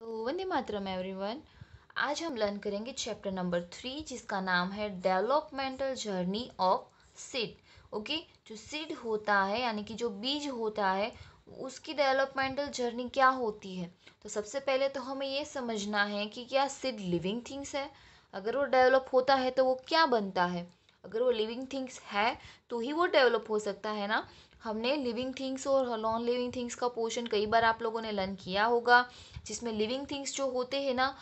तो वंदे मातरम एवरीवन आज हम लर्न करेंगे चैप्टर नंबर थ्री जिसका नाम है developmental journey of seed okay जो सीड होता है यानी कि जो बीज होता है उसकी डेवलपमेंटल जर्नी क्या होती है तो सबसे पहले तो हमें ये समझना है कि क्या सीड लिविंग थिंग्स है अगर वो डेवलप होता है तो वो क्या बनता है अगर वो लिविंग थिंग्स है तो ही वो डेवलप हो सकता है ना हमने लिविंग थिंग्स और नॉन लिविंग थिंग्स का पोर्शन कई बार आप लोगों ने लर्न किया होगा जिसमें लिविंग थिंग्स जो होते हैं ना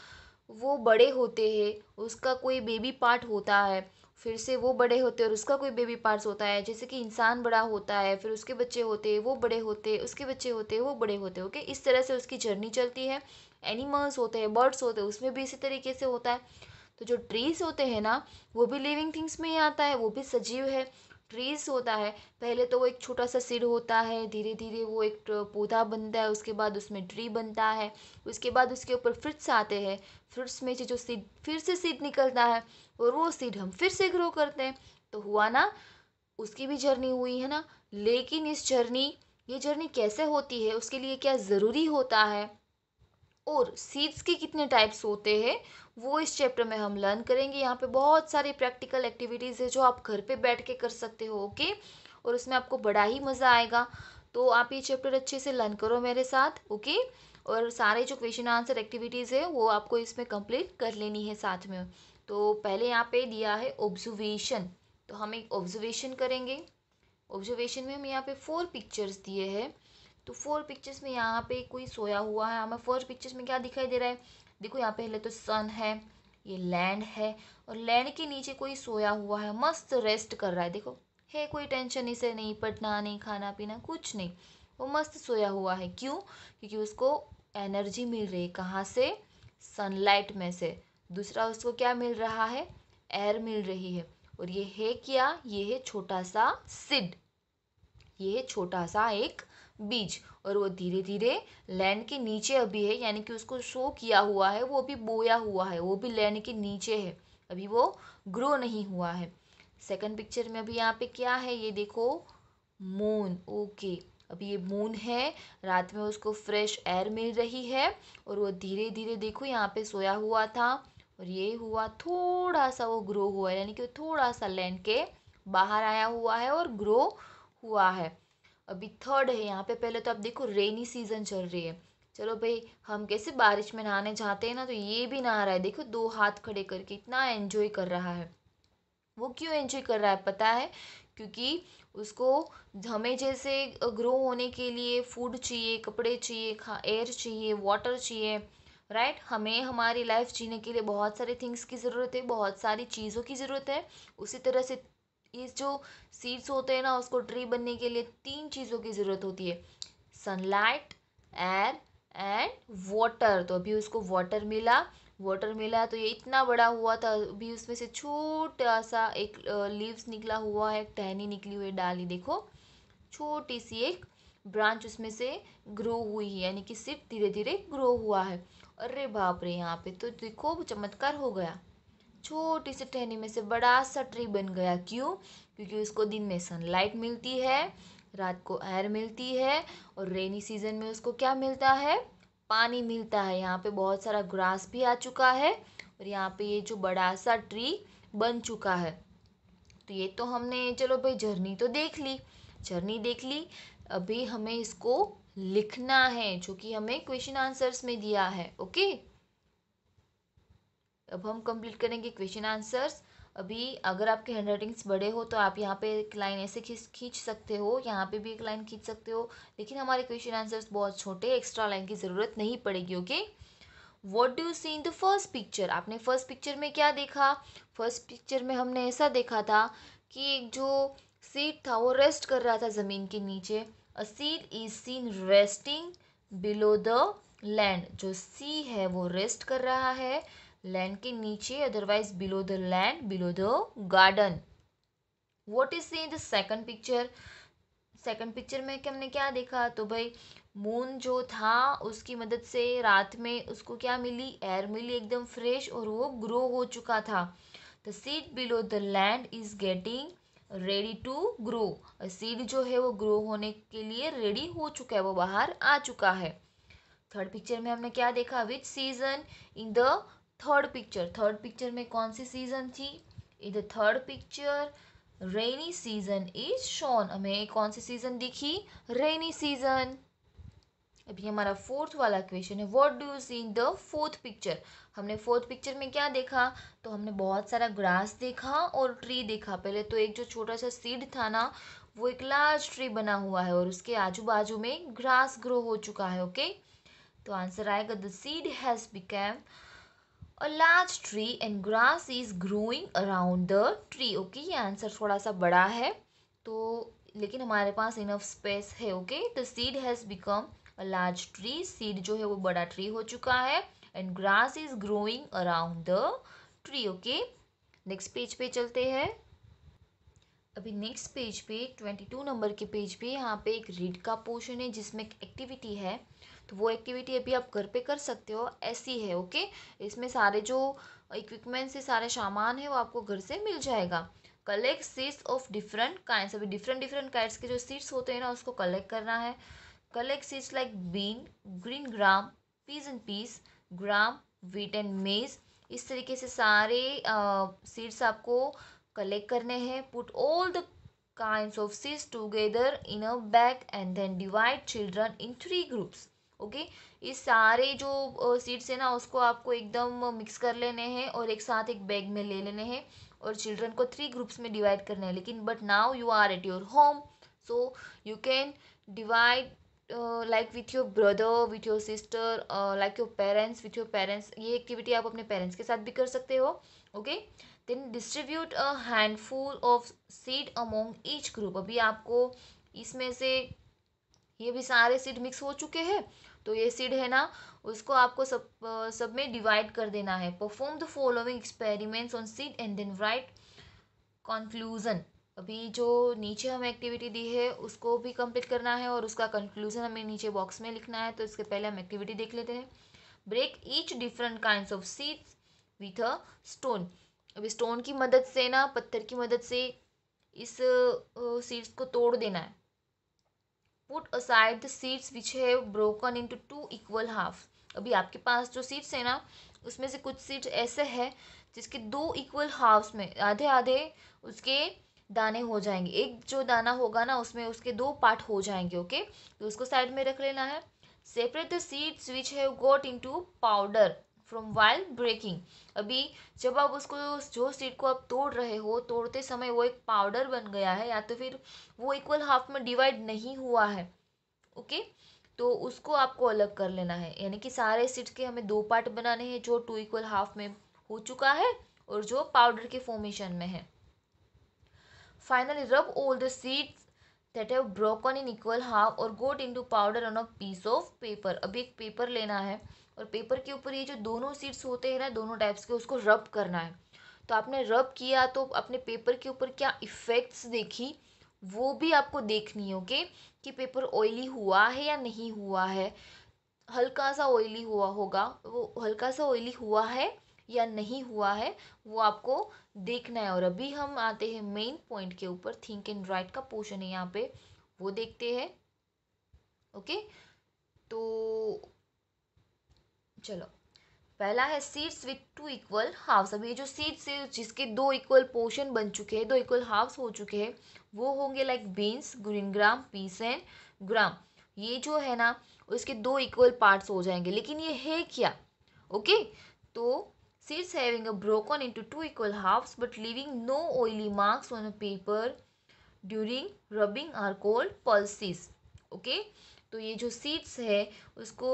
वो बड़े होते हैं उसका कोई बेबी पार्ट होता है फिर से वो बड़े होते हैं और उसका कोई बेबी पार्ट्स होता है जैसे कि इंसान बड़ा होता है फिर उसके बच्चे होते हैं वो बड़े होते हैं उसके बच्चे होते हैं वो बड़े होते हैं ओके इस तरह से उसकी जर्नी चलती है एनिमल्स होते हैं बर्ड्स होते हैं उसमें भी इसी तरीके से होता है तो जो ट्रीज होते हैं ना वो भी लिविंग थिंग्स में ही आता है वो भी सजीव है ट्रीज़ होता है पहले तो वो एक छोटा सा सिर होता है धीरे धीरे वो एक पौधा बनता है उसके बाद उसमें ट्री बनता है उसके बाद उसके ऊपर फ्रूट्स आते हैं फ्रूट्स में से जो सीड फिर से सीड निकलता है और वो सीड हम फिर से ग्रो करते हैं तो हुआ ना उसकी भी जर्नी हुई है ना लेकिन इस जर्नी ये जर्नी कैसे होती है उसके लिए क्या ज़रूरी होता है और सीड्स के कितने टाइप्स होते हैं वो इस चैप्टर में हम लर्न करेंगे यहाँ पे बहुत सारी प्रैक्टिकल एक्टिविटीज़ है जो आप घर पे बैठ के कर सकते हो ओके और उसमें आपको बड़ा ही मज़ा आएगा तो आप ये चैप्टर अच्छे से लर्न करो मेरे साथ ओके और सारे जो क्वेश्चन आंसर एक्टिविटीज़ है वो आपको इसमें कंप्लीट कर लेनी है साथ में तो पहले यहाँ पे दिया है ऑब्जर्वेशन तो हम एक ऑब्जर्वेशन करेंगे ऑब्जर्वेशन में हम यहाँ पे फोर पिक्चर्स दिए हैं तो फोर पिक्चर्स में यहाँ पे कोई सोया हुआ है हमें फोर पिक्चर्स में क्या दिखाई दे रहा है देखो यहाँ पहले तो सन है ये लैंड है और लैंड के नीचे कोई सोया हुआ है मस्त रेस्ट कर रहा है देखो है कोई टेंशन इसे नहीं पटना नहीं खाना पीना कुछ नहीं वो मस्त सोया हुआ है क्यों क्योंकि उसको एनर्जी मिल रही है कहाँ से सनलाइट में से दूसरा उसको क्या मिल रहा है एयर मिल रही है और ये है क्या ये है छोटा सा सिड ये है छोटा सा एक बीज और वो धीरे धीरे लैंड के नीचे अभी है यानी कि उसको शो किया हुआ है वो भी बोया हुआ है वो भी लैंड के नीचे है अभी वो ग्रो नहीं हुआ है सेकंड पिक्चर में अभी यहाँ पे क्या है ये देखो मून ओके अभी ये मून है रात में उसको फ्रेश एयर मिल रही है और वो धीरे धीरे देखो यहाँ पे सोया हुआ था और ये हुआ थोड़ा सा वो ग्रो हुआ है यानी कि थोड़ा सा लैंड के बाहर आया हुआ है और ग्रो हुआ है अभी थर्ड है यहाँ पे पहले तो आप देखो रेनी सीज़न चल रही है चलो भाई हम कैसे बारिश में नहाने जाते हैं ना तो ये भी नहा रहा है देखो दो हाथ खड़े करके इतना एंजॉय कर रहा है वो क्यों एंजॉय कर रहा है पता है क्योंकि उसको हमें जैसे ग्रो होने के लिए फूड चाहिए कपड़े चाहिए खा एयर चाहिए वाटर चाहिए राइट right? हमें हमारी लाइफ जीने के लिए बहुत सारे थिंग्स की ज़रूरत है बहुत सारी चीज़ों की ज़रूरत है उसी तरह से ये जो सीड्स होते हैं ना उसको ट्री बनने के लिए तीन चीज़ों की ज़रूरत होती है सनलाइट एयर एंड वाटर तो अभी उसको वाटर मिला वाटर मिला तो ये इतना बड़ा हुआ था अभी उसमें से छोटा सा एक लीव्स निकला हुआ है एक टहनी निकली हुई डाली देखो छोटी सी एक ब्रांच उसमें से ग्रो हुई है यानी कि सिर्फ धीरे धीरे ग्रो हुआ है अरे बाप रे यहाँ पे तो देखो चमत्कार हो गया छोटी सी टहनी में से बड़ा सा ट्री बन गया क्यों क्योंकि उसको दिन में सनलाइट मिलती है रात को एयर मिलती है और रेनी सीजन में उसको क्या मिलता है पानी मिलता है यहाँ पे बहुत सारा ग्रास भी आ चुका है और यहाँ पे ये जो बड़ा सा ट्री बन चुका है तो ये तो हमने चलो भाई जर्नी तो देख ली झरनी देख ली अभी हमें इसको लिखना है जो कि हमें क्वेश्चन आंसर्स में दिया है ओके अब हम कंप्लीट करेंगे क्वेश्चन आंसर्स अभी अगर आपके हैंड राइटिंग्स बड़े हो तो आप यहाँ पे एक लाइन ऐसे खींच खींच सकते हो यहाँ पे भी एक लाइन खींच सकते हो लेकिन हमारे क्वेश्चन आंसर्स बहुत छोटे एक्स्ट्रा लाइन की ज़रूरत नहीं पड़ेगी okay what do see in the first picture आपने फर्स्ट पिक्चर में क्या देखा फर्स्ट पिक्चर में हमने ऐसा देखा था कि एक जो सीट था वो रेस्ट कर रहा था ज़मीन के नीचे a seed is seen resting below the land जो सी है वो रेस्ट कर रहा है लैंड के नीचे otherwise below the land below the garden what is see the second picture second picture में कि हमने क्या देखा तो भाई मून जो था उसकी मदद से रात में उसको क्या मिली एयर मिली एकदम फ्रेश और वो ग्रो हो चुका था the seed below the land is getting ready to grow seed जो है वो ग्रो होने के लिए रेडी हो चुका है वो बाहर आ चुका है थर्ड पिक्चर में हमने क्या देखा which season in the third picture third picture में कौन सी सीजन थी in third picture rainy season is shown हमें कौन सी सीजन दिखी रेनी सीजन अभी हमारा फोर्थ वाला क्वेश्चन है what do you see in the fourth picture हमने फोर्थ पिक्चर में क्या देखा तो हमने बहुत सारा ग्रास देखा और ट्री देखा पहले तो एक जो छोटा सा सीड था ना वो एक लार्ज ट्री बना हुआ है और उसके आजू बाजू में ग्रास ग्रो हो चुका है ओके okay? तो आंसर आएगा the seed has become a large tree and grass is growing around the tree okay okay? ये आंसर थोड़ा सा बड़ा है तो लेकिन हमारे पास इनफ स्पेस है okay the seed has become a large tree seed जो है वो बड़ा ट्री हो चुका है and grass is growing around the tree okay next page पे चलते हैं अभी नेक्स्ट पेज पे ट्वेंटी टू नंबर के पेज पे यहाँ पे एक रीड का पोर्शन है जिसमें एक एक्टिविटी है तो वो एक्टिविटी अभी आप घर पे कर सकते हो ऐसी है ओके इसमें सारे जो इक्विपमेंट्स है सारे सामान है वो आपको घर से मिल जाएगा collect seeds of different kind अभी डिफरेंट डिफरेंट काइंड के जो सीड्स होते हैं ना उसको कलेक्ट करना है collect seeds like bean green gram peas and peas gram wheat and maize इस तरीके से सारे सीड्स uh, आपको कलेक्ट करने हैं put all the kind of seeds together in a bag and then divide children in three groups okay इस सारे जो सीड्स है ना उसको आपको एकदम मिक्स कर लेने हैं और एक साथ एक बैग में ले लेने हैं और चिल्ड्रन को थ्री ग्रुप्स में डिवाइड करने हैं लेकिन but now you are at your home so you can divide like with your brother with your sister like your parents with your parents ये एक्टिविटी आप अपने पेरेंट्स के साथ भी कर सकते हो okay then distribute a handful of seed among each group अभी आपको इसमें से ये भी सारे सीड मिक्स हो चुके हैं तो ये सीड है ना उसको आपको सब सब में डिवाइड कर देना है perform the following experiments on seed and then write conclusion अभी जो नीचे हमें एक्टिविटी दी है उसको भी कंप्लीट करना है और उसका कंक्लूजन हमें नीचे बॉक्स में लिखना है तो इसके पहले हम एक्टिविटी देख लेते हैं break each different kind of seeds with a stone अभी स्टोन की मदद से ना पत्थर की मदद से इस सीड्स को तोड़ देना है put aside the seeds which have broken in two equal half अभी आपके पास जो सीड्स है ना उसमें से कुछ सीड्स ऐसे हैं जिसके दो इक्वल हाफ्स में आधे आधे उसके दाने हो जाएंगे एक जो दाना होगा ना उसमें उसके दो पार्ट हो जाएंगे ओके तो उसको साइड में रख लेना है separate the seeds which have got into powder from while breaking अभी जब आप उसको जो सीट को आप तोड़ रहे हो तोड़ते समय वो एक पाउडर बन गया है या तो फिर वो इक्वल हाफ में डिवाइड नहीं हुआ है ओके तो उसको आपको अलग कर लेना है यानी कि सारे सीट्स के हमें दो पार्ट बनाने हैं जो टू इक्वल हाफ में हो चुका है और जो पाउडर के फॉर्मेशन में है finally rub all the seeds that have broken in equal half और got into powder on a piece of paper अभी एक पेपर लेना है और पेपर के ऊपर ये जो दोनों सीड्स होते हैं ना दोनों टाइप्स के उसको रब करना है तो आपने रब किया तो अपने पेपर के ऊपर क्या इफ़ेक्ट्स देखी वो भी आपको देखनी होगी कि पेपर ऑयली हुआ है या नहीं हुआ है हल्का सा ऑयली हुआ होगा वो हल्का सा ऑयली हुआ है या नहीं हुआ है वो आपको देखना है और अभी हम आते हैं मेन पॉइंट के ऊपर थिंक एंड राइट का पोर्शन है यहाँ पे वो देखते हैं ओके तो चलो पहला है seeds with two equal halves अभी ये जो सीड्स है जिसके दो इक्वल पोर्शन बन चुके हैं दो इक्वल हाफ्स हो चुके हैं वो होंगे like beans green gram peas and gram ये जो है ना उसके दो इक्वल पार्ट्स हो जाएंगे लेकिन ये है क्या ओके तो seeds having a broken into two equal halves but leaving no oily marks on a paper during rubbing are called pulses okay तो ये जो सीड्स है उसको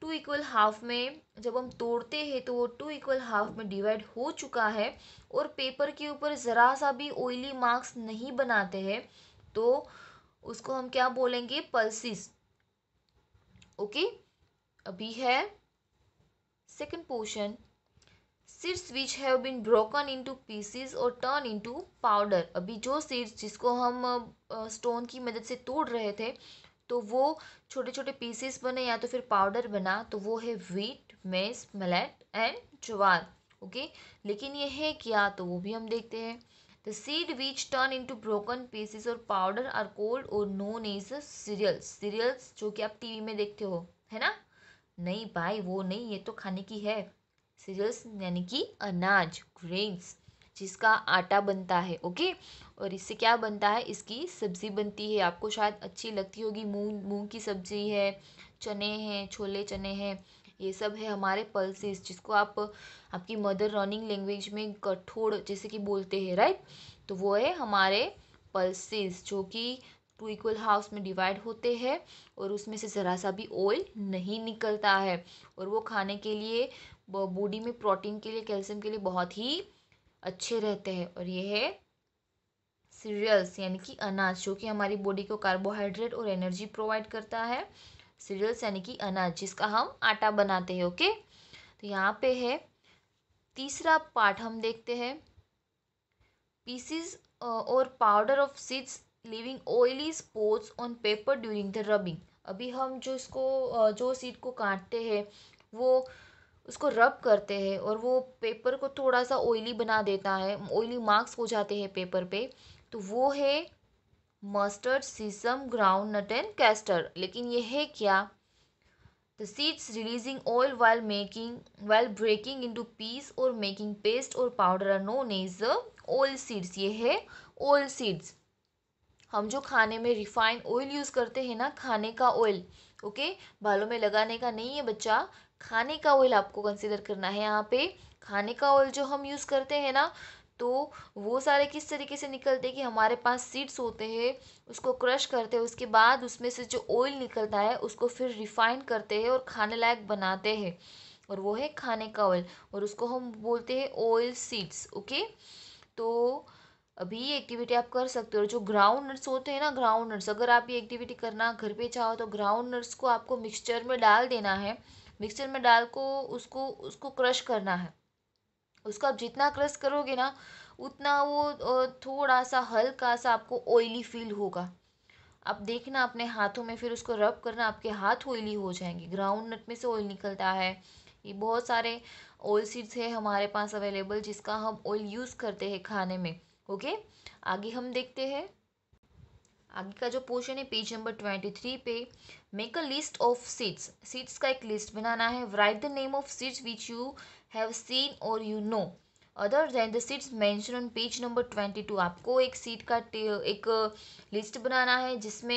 टू इक्वल हाफ में जब हम तोड़ते हैं तो वो टू इक्वल हाफ में डिवाइड हो चुका है और पेपर के ऊपर ज़रा सा भी ऑयली मार्क्स नहीं बनाते हैं तो उसको हम क्या बोलेंगे पल्सिस ओके अभी है second portion seeds which have been broken into pieces और टर्न इनटू पाउडर अभी जो सीड्स जिसको हम स्टोन की मदद से तोड़ रहे थे तो वो छोटे छोटे पीसेस बने या तो फिर पाउडर बना तो वो है wheat maize millet and jowar okay लेकिन ये है क्या तो वो भी हम देखते हैं the seed which turn into broken pieces और पाउडर आर कोल्ड और नोन एज सीरियल्स सीरियल्स जो कि आप टीवी में देखते हो है ना नहीं भाई वो नहीं ये तो खाने की है सीरियल्स यानी कि अनाज ग्रेन्स जिसका आटा बनता है ओके और इससे क्या बनता है इसकी सब्ज़ी बनती है आपको शायद अच्छी लगती होगी मूंग मूंग की सब्ज़ी है चने हैं छोले चने हैं ये सब है हमारे पल्सेस जिसको आप आपकी मदर रनिंग लैंग्वेज में कठोड़ जैसे कि बोलते हैं राइट तो वो है हमारे पल्सेस जो कि टू इक्वल हाउस में डिवाइड होते हैं और उसमें से ज़रा सा भी ऑयल नहीं निकलता है और वो खाने के लिए बॉडी में प्रोटीन के लिए कैल्शियम के लिए बहुत ही अच्छे रहते हैं और ये है सीरियल्स यानी कि अनाज जो कि हमारी बॉडी को कार्बोहाइड्रेट और एनर्जी प्रोवाइड करता है सीरियल्स यानी कि अनाज जिसका हम आटा बनाते हैं ओके तो यहाँ पे है तीसरा पार्ट हम देखते हैं पीसीज और powder of seeds leaving oily spots on paper during the rubbing अभी हम जो इसको जो सीड को काटते हैं वो उसको रब करते हैं और वो पेपर को थोड़ा सा ऑयली बना देता है ऑयली मार्क्स हो जाते हैं पेपर पे तो वो है mustard sesame ground nut and castor लेकिन ये है क्या the seeds releasing oil while making while breaking into piece और मेकिंग पेस्ट और powder are known as oil seeds ये है ऑयल सीड्स हम जो खाने में रिफाइन ऑयल यूज़ करते हैं ना खाने का ऑयल ओके बालों में लगाने का नहीं है बच्चा खाने का ऑयल आपको कंसिडर करना है यहाँ पे खाने का ऑयल जो हम यूज़ करते हैं ना तो वो सारे किस तरीके से निकलते हैं कि हमारे पास सीड्स होते हैं उसको क्रश करते हैं उसके बाद उसमें से जो ऑयल निकलता है उसको फिर रिफाइन करते हैं और खाने लायक बनाते हैं और वो है खाने का ऑयल और उसको हम बोलते हैं ऑयल सीड्स ओके तो अभी ये एक्टिविटी आप कर सकते हो जो ग्राउंड नट्स होते हैं ना ग्राउंड नट्स अगर आप ये एक्टिविटी करना घर पे चाहो तो ग्राउंड नट्स को आपको मिक्सचर में डाल देना है मिक्सचर में डाल को उसको उसको क्रश करना है उसको आप जितना क्रश करोगे ना उतना वो थोड़ा सा हल्का सा आपको ऑयली फील होगा आप देखना अपने हाथों में फिर उसको रब करना आपके हाथ ऑयली हो जाएंगे ग्राउंड नट में से ऑयल निकलता है ये बहुत सारे ऑयल सीड्स है हमारे पास अवेलेबल जिसका हम ऑयल यूज़ करते हैं खाने में ओके आगे हम देखते हैं आगे का जो पोर्शन है पेज नंबर ट्वेंटी थ्री पे make a list of seeds seeds का एक लिस्ट बनाना है write the name of seeds which you have seen और you know other than the seeds mention on page number twenty two आपको एक seat का एक लिस्ट uh, बनाना है जिसमें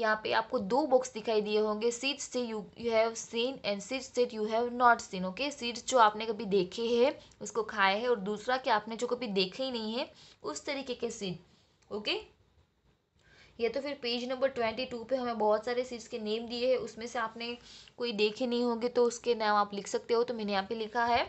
यहाँ पे आपको दो बॉक्स दिखाई दिए होंगे सीड्स से you you have seen and seeds से you have not seen okay seeds जो आपने कभी देखे हैं उसको खाए हैं और दूसरा कि आपने जो कभी देखे ही नहीं है उस तरीके के सीड ओके okay? या तो फिर पेज नंबर ट्वेंटी टू पर हमें बहुत सारे सीट्स के नेम दिए हैं उसमें से आपने कोई देखे नहीं होंगे तो उसके नाम आप लिख सकते हो तो मैंने यहाँ पे लिखा है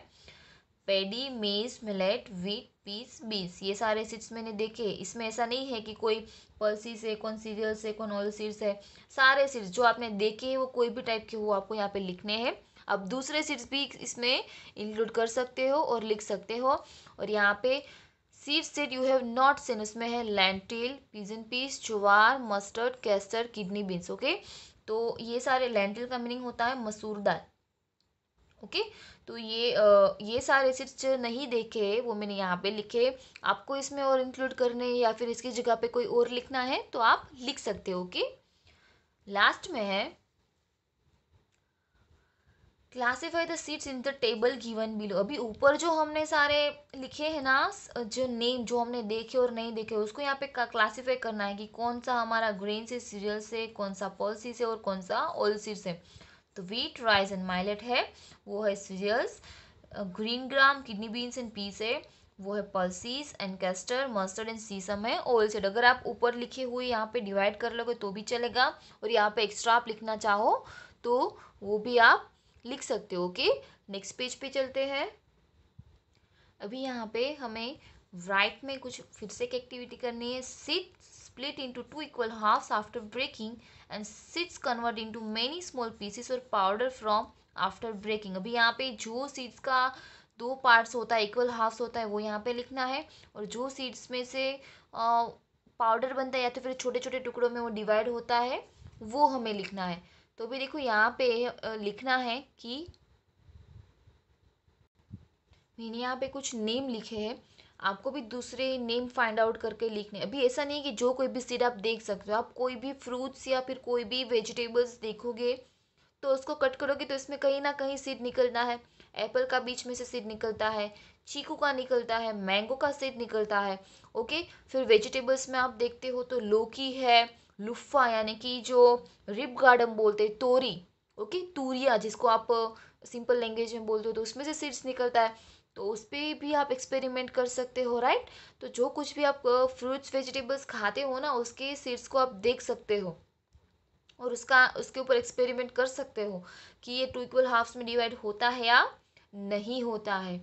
पेडी मेज मिलेट वीट पीस बीस ये सारे सीट्स मैंने देखे इसमें ऐसा नहीं है कि कोई पल्सी से कौन सीरियल से कौन ऑल सीट्स है सारे सीट्स जो आपने देखे हैं वो कोई भी टाइप के हो आपको यहाँ पे लिखने हैं अब दूसरे सीट्स भी इसमें इंक्लूड कर सकते हो और लिख सकते हो और यहाँ पे seed set you have not seen उसमें है लेंटिल पिजन पीस चुवार mustard castor kidney beans okay तो ये सारे लेंटिल का मीनिंग होता है मसूर दाल ओके okay? तो ये आ, ये सारे सिर्फ नहीं देखे वो मैंने यहाँ पे लिखे आपको इसमें और इंक्लूड करने या फिर इसकी जगह पे कोई और लिखना है तो आप लिख सकते हो ओके लास्ट में है classify the seeds in the table given below अभी ऊपर जो हमने सारे लिखे हैं ना जो नेम जो हमने देखे और नहीं देखे उसको यहाँ पे क्लासीफाई करना है कि कौन सा हमारा ग्रेन से सीरियल से कौन सा पॉलिसी से और कौन सा ऑल सीड्स है तो वीट राइस एंड माइलेट है वो है cereals green gram kidney beans and peas है वो है pulses and castor mustard and sesame है ऑयल सीड अगर आप ऊपर लिखे हुए यहाँ पे डिवाइड कर लोगे तो भी चलेगा और यहाँ पे एक्स्ट्रा आप लिखना चाहो तो वो भी आप लिख सकते हो ओके नेक्स्ट पेज पे चलते हैं अभी यहाँ पे हमें राइट में कुछ फिर से एक एक्टिविटी करनी है seeds split into two equal halves after breaking and seeds convert into many small pieces और पाउडर फ्रॉम आफ्टर ब्रेकिंग अभी यहाँ पे जो सीड्स का दो पार्ट्स होता है इक्वल हाफ्स होता है वो यहाँ पे लिखना है और जो सीड्स में से पाउडर बनता है या तो फिर छोटे छोटे टुकड़ों में वो डिवाइड होता है वो हमें लिखना है तो भी देखो यहाँ पे लिखना है कि मैंने यहाँ पे कुछ नेम लिखे हैं आपको भी दूसरे नेम फाइंड आउट करके लिखने अभी ऐसा नहीं कि जो कोई भी सीड आप देख सकते हो आप कोई भी फ्रूट्स या फिर कोई भी वेजिटेबल्स देखोगे तो उसको कट करोगे तो इसमें कहीं ना कहीं सीड निकलना है एप्पल का बीच में से सीड निकलता है चीकू का निकलता है मैंगो का सीड निकलता है ओके फिर वेजिटेबल्स में आप देखते हो तो लौकी है लुफ़ा यानी कि जो रिप गार्डन बोलते हैं तोरी ओके तूरिया जिसको आप सिंपल लैंग्वेज में बोलते हो तो उसमें से सीड्स निकलता है तो उस पर भी आप एक्सपेरिमेंट कर सकते हो राइट तो जो कुछ भी आप फ्रूट्स वेजिटेबल्स खाते हो ना उसके सीड्स को आप देख सकते हो और उसका उसके ऊपर एक्सपेरिमेंट कर सकते हो कि ये टू इक्वल हाफ्स में डिवाइड होता है या नहीं होता है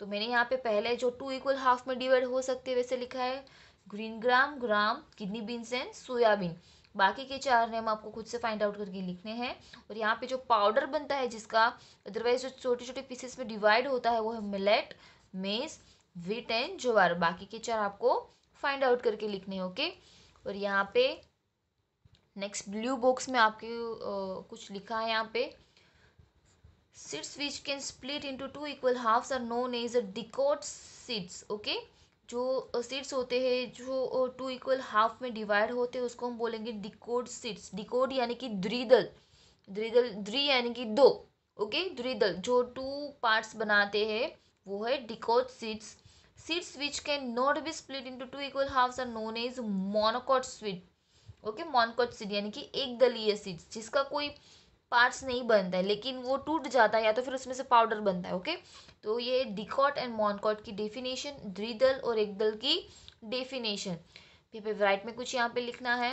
तो मैंने यहाँ पे पहले जो टू इक्वल हाफ में डिवाइड हो सकते वैसे लिखा है green gram gram kidney beans and soybean बाकी के चार नेम आपको खुद से फाइंड आउट करके लिखने हैं और यहाँ पे जो पाउडर बनता है जिसका अदरवाइज जो छोटे छोटे पीसेस में डिवाइड होता है वो है मिलेट मेज वीट एंड जोवार बाकी के चार आपको फाइंड आउट करके लिखने हैं ओके और यहाँ पे नेक्स्ट ब्लू बॉक्स में आपके आ, कुछ लिखा है यहाँ पे which can split into two equal equal are are known as a decod seeds okay जो सीट्स होते हैं जो टू इक्वल हाफ में डिवाइड होते हैं उसको हम बोलेंगे डिकोड सीट्स डिकोड यानी कि द्विदल द्विदल द्वि यानी कि दो ओके द्विदल जो टू पार्ट्स बनाते हैं वो है dicot seeds which can not be split into two equal half are known as monocot seed okay okay? Seed यानी कि एक दलीय सीड्स जिसका कोई पार्ट्स नहीं बनता है लेकिन वो टूट जाता है या तो फिर उसमें से पाउडर बनता है ओके तो ये डिकॉट एंड मॉनकॉट की डेफिनेशन द्विदल और एक दल की डेफिनेशन फिर राइट में कुछ यहाँ पे लिखना है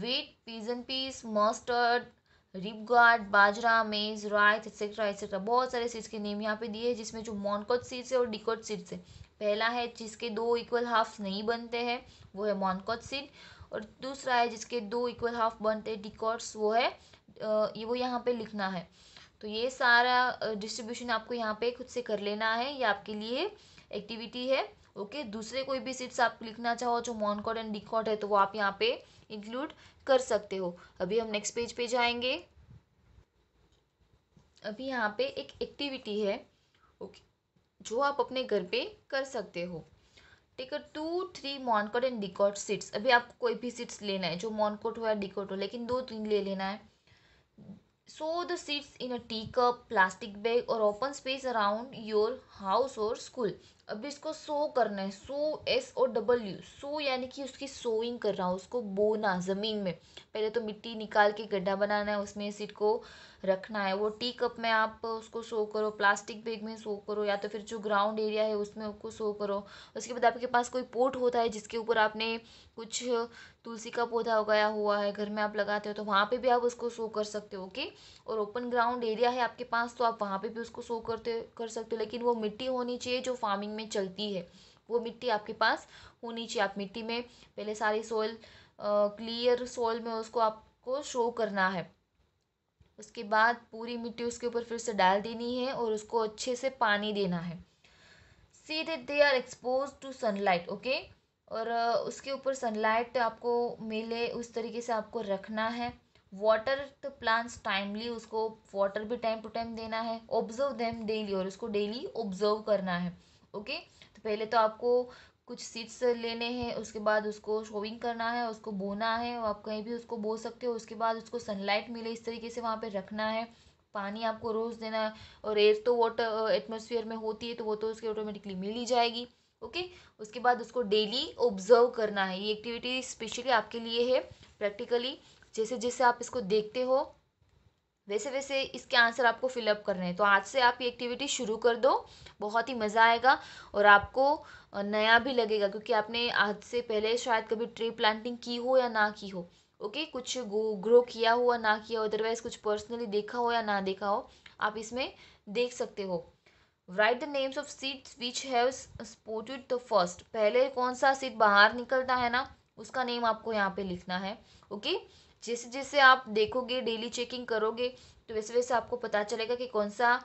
wheat, pigeon पीस मस्टर्ड रिपगार्ड bajra maize rice etcetera etcetera बहुत सारे सीड्स के नेम यहाँ पे दिए हैं जिसमें जो मॉनकॉट सीड्स है और डिकॉट सीड्स है पहला है जिसके दो इक्वल हाफ्स नहीं बनते हैं वो है मॉनकॉट सीड और दूसरा है जिसके दो इक्वल हाफ बनते हैं डिकॉट्स वो है ये वो यहाँ पे लिखना है तो ये सारा डिस्ट्रीब्यूशन आपको यहाँ पे खुद से कर लेना है ये आपके लिए एक्टिविटी है ओके दूसरे कोई भी सीट्स आप लिखना चाहो जो मॉनकॉट एंड डिकॉट है तो वो आप यहाँ पे इंक्लूड कर सकते हो अभी हम नेक्स्ट पेज पे जाएंगे अभी यहाँ पे एक एक्टिविटी है ओके जो आप अपने घर पे कर सकते हो ठीक है two three monocot and dicot seeds अभी आपको कोई भी सीट्स लेना है जो मॉनकोट हो या डिकॉट हो लेकिन दो तीन ले लेना है sow the seeds in a tea cup plastic bag और open space around your house और स्कूल अभी इसको सो करना है सो एस और डब्ल्यू सो यानी कि उसकी सोइंग करना उसको बोना ज़मीन में पहले तो मिट्टी निकाल के गड्ढा बनाना है उसमें सीट को रखना है वो टी कप में आप उसको शो करो प्लास्टिक बैग में सो करो या तो फिर जो ग्राउंड एरिया है उसमें उसको सो करो उसके बाद आपके पास कोई पोट होता है जिसके ऊपर आपने कुछ तुलसी का पौधा उगाया हुआ है घर में आप लगाते हो तो वहाँ पे भी आप उसको शो कर सकते हो ओके और ओपन ग्राउंड एरिया है आपके पास तो आप वहाँ पर भी उसको सो करते कर सकते हो लेकिन वो मिट्टी होनी चाहिए जो फार्मिंग में चलती है वो मिट्टी आपके पास होनी चाहिए आप मिट्टी में पहले सारी सॉइल क्लियर सॉइल में उसको आपको शो करना है उसके बाद पूरी मिट्टी उसके ऊपर फिर से डाल देनी है और उसको अच्छे से पानी देना है see that they are expose to sunlight okay और उसके ऊपर सनलाइट आपको मिले उस तरीके से आपको रखना है वाटर तो प्लांट्स टाइमली उसको वाटर भी टाइम टू टाइम देना है ऑब्जर्व देम डेली और उसको डेली ऑब्जर्व करना है ओके तो पहले तो आपको कुछ सीड्स लेने हैं उसके बाद उसको शोविंग करना है उसको बोना है आप कहीं भी उसको बो सकते हो उसके बाद उसको सनलाइट मिले इस तरीके से वहाँ पे रखना है पानी आपको रोज़ देना है और एयर तो वाटर एटमोसफियर में होती है तो वो तो उसके ऑटोमेटिकली मिल ही जाएगी ओके उसके बाद उसको डेली ऑब्जर्व करना है ये एक्टिविटी स्पेशली आपके लिए है प्रैक्टिकली जैसे जैसे आप इसको देखते हो वैसे वैसे इसके आंसर आपको फिलअप करने हैं तो आज से आप ये एक्टिविटी शुरू कर दो बहुत ही मज़ा आएगा और आपको नया भी लगेगा क्योंकि आपने आज से पहले शायद कभी ट्री प्लांटिंग की हो या ना की हो ओके कुछ ग्रो किया हो या ना किया हो अदरवाइज़ कुछ पर्सनली देखा हो या ना देखा हो आप इसमें देख सकते हो write the names of seeds which have sprouted the first पहले कौन सा सीड बाहर निकलता है ना उसका नेम आपको यहाँ पे लिखना है ओके okay? जैसे जैसे आप देखोगे डेली चेकिंग करोगे तो वैसे वैसे आपको पता चलेगा कि कौन सा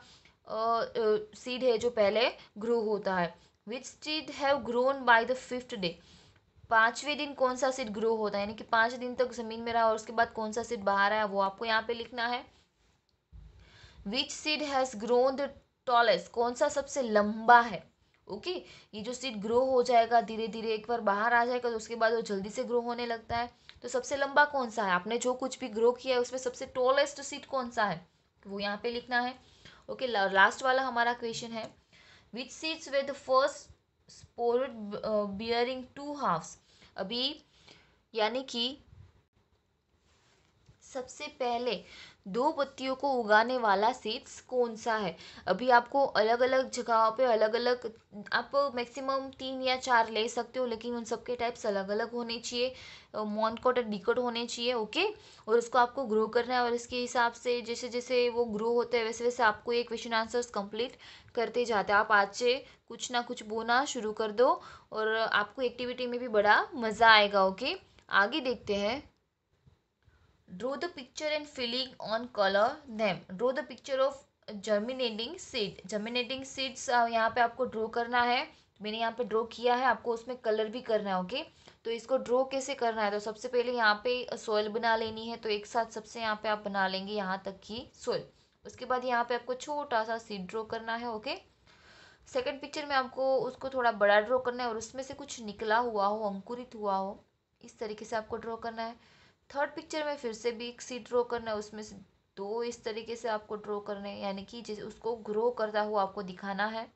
सीड है जो पहले ग्रो होता है which seed have grown by the fifth day पाँचवें दिन कौन सा सीड ग्रो होता है यानी कि पाँच दिन तक ज़मीन में रहा और उसके बाद कौन सा सीड बाहर आया वो आपको यहाँ पे लिखना है which seed has grown the tallest कौन सा सबसे लंबा है ओके ये जो सीड ग्रो हो जाएगा धीरे धीरे एक बार बाहर आ जाएगा तो उसके बाद वो जल्दी से ग्रो होने लगता है तो सबसे लंबा कौन सा है आपने जो कुछ भी ग्रो किया है उसमें सबसे टॉलेस्ट सीट कौन सा है वो यहाँ पे लिखना है ओके लास्ट वाला हमारा क्वेश्चन है which seeds with first spore bearing two halves अभी यानी कि सबसे पहले दो पत्तियों को उगाने वाला सीड्स कौन सा है अभी आपको अलग अलग जगहों पे अलग अलग आप मैक्सिमम तीन या चार ले सकते हो लेकिन उन सबके टाइप्स अलग अलग होने चाहिए मॉनकॉट और डिकोट होने चाहिए ओके और उसको आपको ग्रो करना है और इसके हिसाब से जैसे जैसे वो ग्रो होते हैं वैसे वैसे आपको ये क्वेश्चन आंसर्स कंप्लीट करते जाते हैं आप आज से कुछ ना कुछ बोना शुरू कर दो और आपको एक्टिविटी में भी बड़ा मज़ा आएगा ओके आगे देखते हैं draw the picture and filling on color them draw the picture of germinating seed germinating seeds uh, यहाँ पे आपको ड्रॉ करना है मैंने यहाँ पे ड्रॉ किया है आपको उसमें कलर भी करना है ओके तो इसको ड्रॉ कैसे करना है तो सबसे पहले यहाँ पे सोयल बना लेनी है तो एक साथ सबसे यहाँ पे आप बना लेंगे यहाँ तक की सोयल उसके बाद यहाँ पे आपको छोटा सा सीड ड्रॉ करना है ओके सेकंड पिक्चर में आपको उसको थोड़ा बड़ा ड्रॉ करना है और उसमें से कुछ निकला हुआ हो अंकुरित हुआ हो इस तरीके से आपको ड्रॉ करना है थर्ड पिक्चर में फिर से भी एक सीट ड्रॉ करना है उसमें से दो इस तरीके से आपको ड्रॉ करने यानी कि जिस उसको ग्रो करता हुआ आपको दिखाना है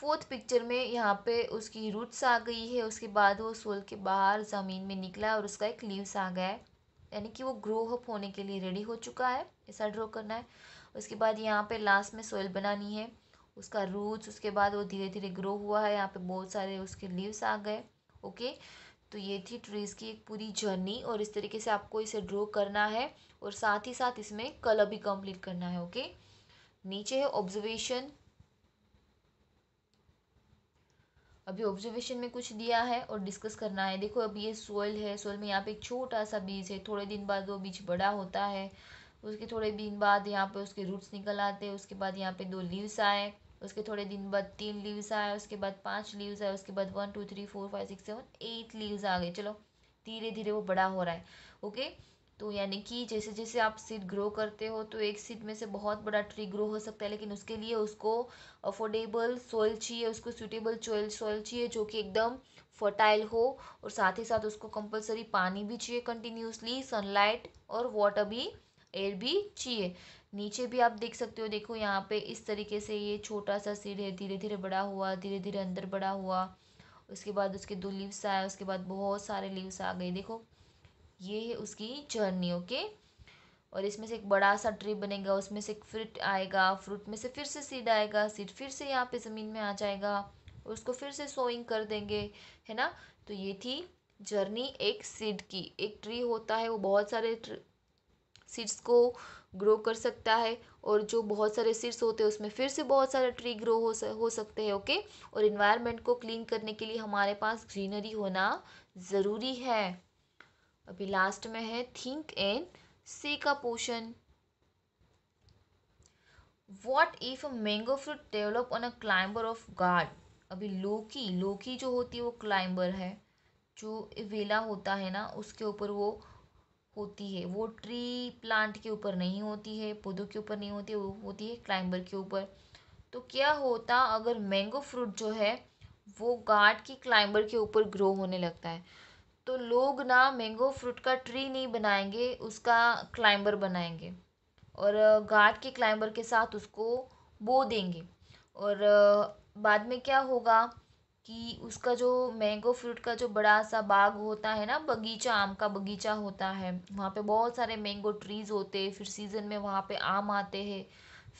फोर्थ पिक्चर में यहाँ पे उसकी रूट्स आ गई है उसके बाद वो सोल के बाहर ज़मीन में निकला है और उसका एक लीव्स आ गया है यानी कि वो ग्रो अप होने के लिए रेडी हो चुका है ऐसा ड्रॉ करना है उसके बाद यहाँ पे लास्ट में सोयल बनानी है उसका रूट्स उसके बाद वो धीरे धीरे ग्रो हुआ है यहाँ पे बहुत सारे उसके लीव्स आ गए ओके तो ये थी ट्रीज की एक पूरी जर्नी और इस तरीके से आपको इसे ड्रॉ करना है और साथ ही साथ इसमें कलर भी कंप्लीट करना है ओके नीचे है ऑब्जर्वेशन अभी ऑब्जर्वेशन में कुछ दिया है और डिस्कस करना है देखो अभी ये सोयल है सोयल में यहाँ पे एक छोटा सा बीज है थोड़े दिन बाद वो बीज बड़ा होता है उसके थोड़े दिन बाद यहाँ पे उसके रूट्स निकल आते हैं उसके बाद यहाँ पे दो लीव्स आए उसके थोड़े दिन बाद तीन लीव्स आए उसके बाद पाँच लीव्स आए उसके बाद one two three four five six seven eight leaves आ गए चलो धीरे धीरे वो बड़ा हो रहा है ओके तो यानी कि जैसे जैसे आप सीड ग्रो करते हो तो एक सीड में से बहुत बड़ा ट्री ग्रो हो सकता है लेकिन उसके लिए उसको अफोर्डेबल सोइल चाहिए उसको सुटेबल चोइल सोइल चाहिए जो कि एकदम फर्टाइल हो और साथ ही साथ उसको कंपलसरी पानी भी चाहिए कंटिन्यूसली सनलाइट और वाटर भी एयर भी चाहिए नीचे भी आप देख सकते हो देखो यहाँ पे इस तरीके से ये छोटा सा सीड है धीरे धीरे बड़ा हुआ धीरे धीरे अंदर बड़ा हुआ उसके बाद उसके दो लीव्स आए उसके बाद बहुत सारे लीव्स आ गए देखो ये है उसकी जर्नी ओके और इसमें से एक बड़ा सा ट्री बनेगा उसमें से एक फ्रूट आएगा फ्रूट में से फिर से सीड आएगा सीड फिर से यहाँ पे ज़मीन में आ जाएगा और उसको फिर से सोइंग कर देंगे है ना तो ये थी जर्नी एक सीड की एक ट्री होता है वो बहुत सारे सीड्स को ग्रो कर सकता है और जो बहुत सारे सीड्स होते हैं उसमें फिर से बहुत सारे ट्री ग्रो हो हो सकते हैं ओके और इन्वायरमेंट को क्लीन करने के लिए हमारे पास ग्रीनरी होना ज़रूरी है अभी लास्ट में है थिंक एंड सी का portion what if a mango fruit develop on a climber of gourd अभी लोकी लोकी जो होती है वो क्लाइंबर है जो वेला होता है ना उसके ऊपर वो होती है वो ट्री प्लांट के ऊपर नहीं होती है पौधों के ऊपर नहीं होती है वो होती है क्लाइंबर के ऊपर तो क्या होता अगर मैंगो फ्रूट जो है वो गार्ड की क्लाइंबर के ऊपर ग्रो होने लगता है तो लोग ना मैंगो फ्रूट का ट्री नहीं बनाएंगे उसका क्लाइंबर बनाएंगे और गार्ड के क्लाइंबर के साथ उसको बो देंगे और बाद में क्या होगा कि उसका जो मैंगो फ्रूट का जो बड़ा सा बाग होता है ना बगीचा आम का बगीचा होता है वहाँ पे बहुत सारे मैंगो ट्रीज़ होते हैं फिर सीज़न में वहाँ पे आम आते हैं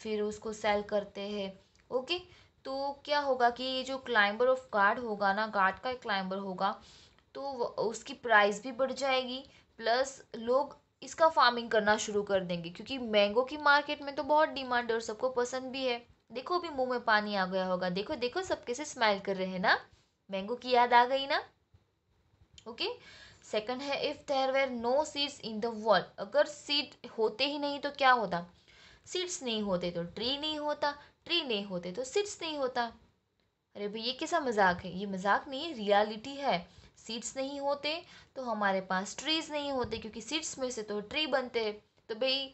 फिर उसको सेल करते हैं ओके तो क्या होगा कि ये जो क्लाइंबर ऑफ गार्ड होगा ना गार्ड का क्लाइंबर होगा तो उसकी प्राइस भी बढ़ जाएगी प्लस लोग इसका फार्मिंग करना शुरू कर देंगे क्योंकि मैंगो की मार्केट में तो बहुत डिमांड है और सबको पसंद भी है देखो अभी मुंह में पानी आ गया होगा देखो देखो सब कैसे स्माइल कर रहे हैं ना मैंगो की याद आ गई ना ओके सेकंड है if there were no seeds in the world अगर सीड होते ही नहीं तो क्या होता सीड्स नहीं होते तो ट्री नहीं होता ट्री नहीं होते तो सीड्स नहीं होता अरे भाई ये कैसा मजाक है ये मजाक नहीं है रियालिटी है सीड्स नहीं होते तो हमारे पास ट्रीज नहीं होते क्योंकि सीड्स में से तो ट्री बनते हैं तो भाई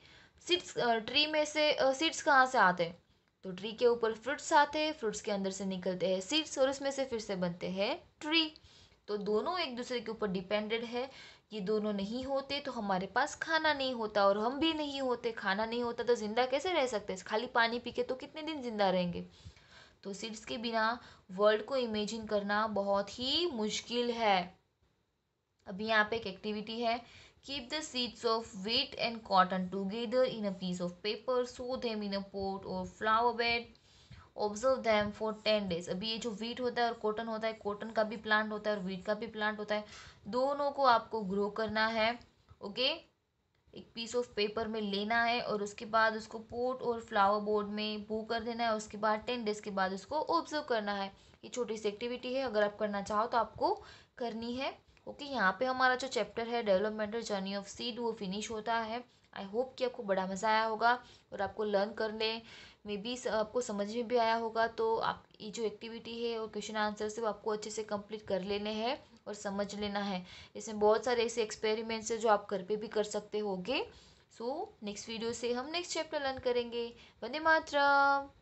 सीड्स ट्री में से सीड्स कहाँ से आते हैं तो ट्री के ऊपर फ्रूट्स आते हैं फ्रूट्स के अंदर से निकलते हैं सीड्स और उसमें से फिर से बनते हैं ट्री तो दोनों एक दूसरे के ऊपर डिपेंडेड है ये दोनों नहीं होते तो हमारे पास खाना नहीं होता और हम भी नहीं होते खाना नहीं होता तो ज़िंदा कैसे रह सकते हैं खाली पानी पी के तो कितने दिन ज़िंदा रहेंगे तो सीड्स के बिना वर्ल्ड को इमेजिन करना बहुत ही मुश्किल है अभी यहाँ पे एक एक्टिविटी है Keep the seeds of wheat and cotton together in a piece of paper. Sow them in a pot or flower bed. Observe them for ten days अभी ये जो wheat होता है और कॉटन होता है कॉटन का भी प्लांट होता है और wheat का भी प्लांट होता है दोनों को आपको ग्रो करना है ओके एक पीस ऑफ पेपर में लेना है और उसके बाद उसको पोट और फ्लावर बोर्ड में बो कर देना है उसके बाद टेन डेज के बाद उसको ऑब्जर्व करना है ये छोटी सी एक्टिविटी है अगर आप करना चाहो तो आपको करनी है ओके okay, यहाँ पे हमारा जो चैप्टर है डेवलपमेंटल जर्नी ऑफ सीड वो फिनिश होता है आई होप कि आपको बड़ा मज़ा आया होगा और आपको लर्न करने में भी आपको समझ में भी आया होगा तो आप ये जो एक्टिविटी है और क्वेश्चन आंसर से वो आपको अच्छे से कंप्लीट कर लेने हैं और समझ लेना है इसमें बहुत सारे ऐसे एक्सपेरिमेंट्स हैं जो आप घर पे भी कर सकते होगे सो नेक्स्ट वीडियो से हम नेक्स्ट चैप्टर लर्न करेंगे वंदे मातरम